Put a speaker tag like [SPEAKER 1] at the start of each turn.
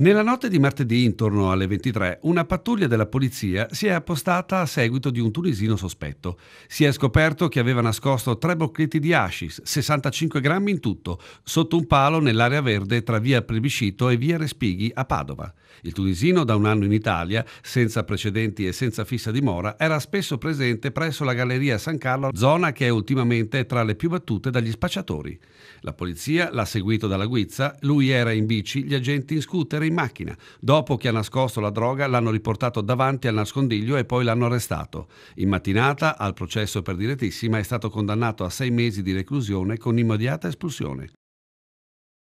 [SPEAKER 1] Nella notte di martedì, intorno alle 23, una pattuglia della polizia si è appostata a seguito di un tunisino sospetto. Si è scoperto che aveva nascosto tre bocchetti di hashish, 65 grammi in tutto, sotto un palo nell'area verde tra via Plebiscito e via Respighi a Padova. Il tunisino, da un anno in Italia, senza precedenti e senza fissa dimora, era spesso presente presso la Galleria San Carlo, zona che è ultimamente tra le più battute dagli spacciatori. La polizia l'ha seguito dalla guizza, lui era in bici, gli agenti in scooter e in macchina. Dopo che ha nascosto la droga l'hanno riportato davanti al nascondiglio e poi l'hanno arrestato. In mattinata, al processo per direttissima, è stato condannato a sei mesi di reclusione con immediata espulsione.